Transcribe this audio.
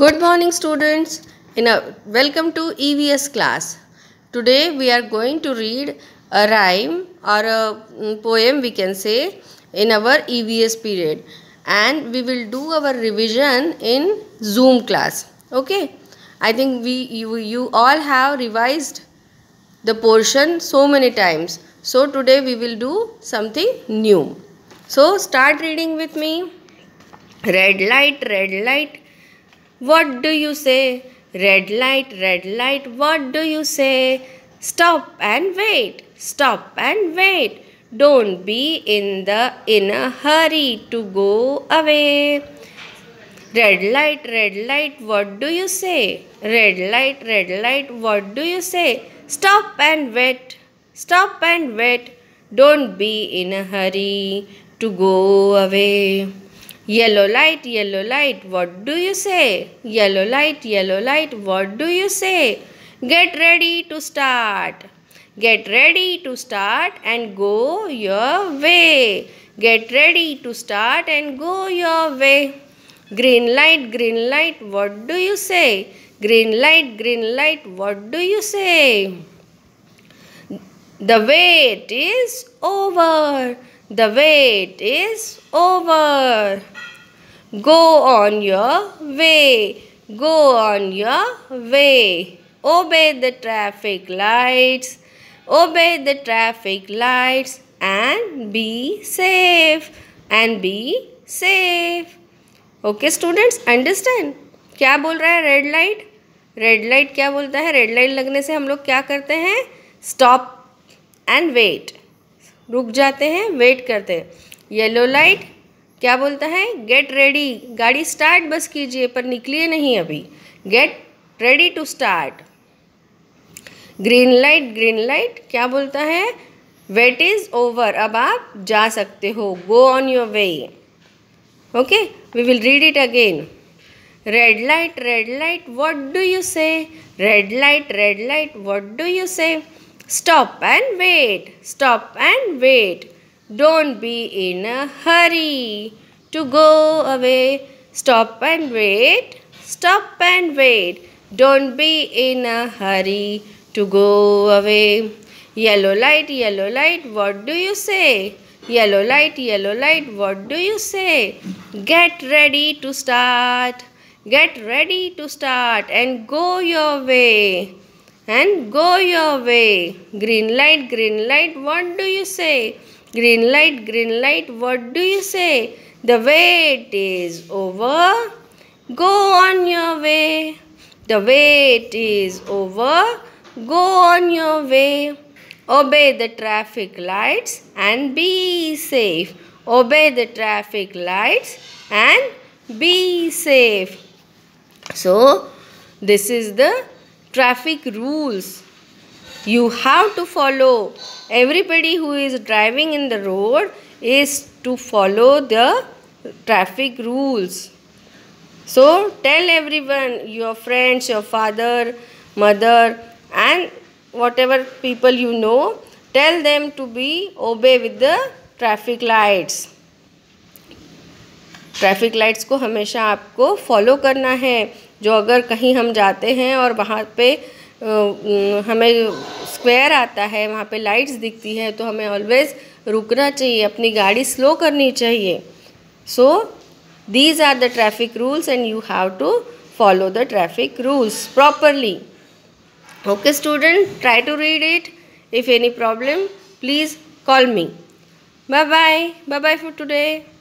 Good morning students. In a welcome to EVS class. Today we are going to read a rhyme or a mm, poem we can say in our EVS period and we will do our revision in Zoom class. Okay. I think we you, you all have revised the portion so many times. So today we will do something new. So start reading with me. Red light, red light what do you say? Red light, red light, what do you say? Stop and wait, stop and wait. Don't be in the in a hurry to go away. Red light, red light, what do you say? Red light, red light, what do you say? Stop and wait, stop and wait. Don't be in a hurry to go away. Yellow light, yellow light, what do you say? Yellow light, yellow light, what do you say? Get ready to start. Get ready to start and go your way. Get ready to start and go your way. Green light, green light, what do you say? Green light, green light, what do you say? The wait is over. The wait is over. Go on your way. Go on your way. Obey the traffic lights. Obey the traffic lights and be safe. And be safe. okay students understand क्या बोल रहा है red light red light क्या बोलता है red light लगने से हम लोग क्या करते हैं स्टॉप एंड वेट रुक जाते हैं वेट करते हैं येलो लाइट क्या बोलता है गेट रेडी गाड़ी स्टार्ट बस कीजिए पर निकलिए नहीं अभी get ready to start green light green light क्या बोलता है वेट इज़ ओवर अब आप जा सकते हो go on your way okay we will read it again red light red light what do you say red light red light what do you say stop and wait stop and wait don't be in a hurry to go away. Stop and wait. Stop and wait. Don't be in a hurry to go away. Yellow light, yellow light, what do you say? Yellow light, yellow light, what do you say? Get ready to start. Get ready to start and go your way. And go your way. Green light, green light, what do you say? Green light, green light, what do you say? The wait is over. Go on your way. The wait is over. Go on your way. Obey the traffic lights and be safe. Obey the traffic lights and be safe. So, this is the traffic rules you have to follow everybody who is driving in the road is to follow the traffic rules so tell everyone your friends your father mother and whatever people you know tell them to be obey with the traffic lights traffic lights को हमेशा आपको follow करना है जो अगर कहीं हम जाते हैं और वहाँ पे हमें स्क्वायर आता है वहाँ पे लाइट्स दिखती है तो हमें ऑलवेज़ रुकना चाहिए अपनी गाड़ी स्लो करनी चाहिए so these are the traffic rules and you have to follow the traffic rules properly okay student try to read it if any problem please call me bye bye bye bye for today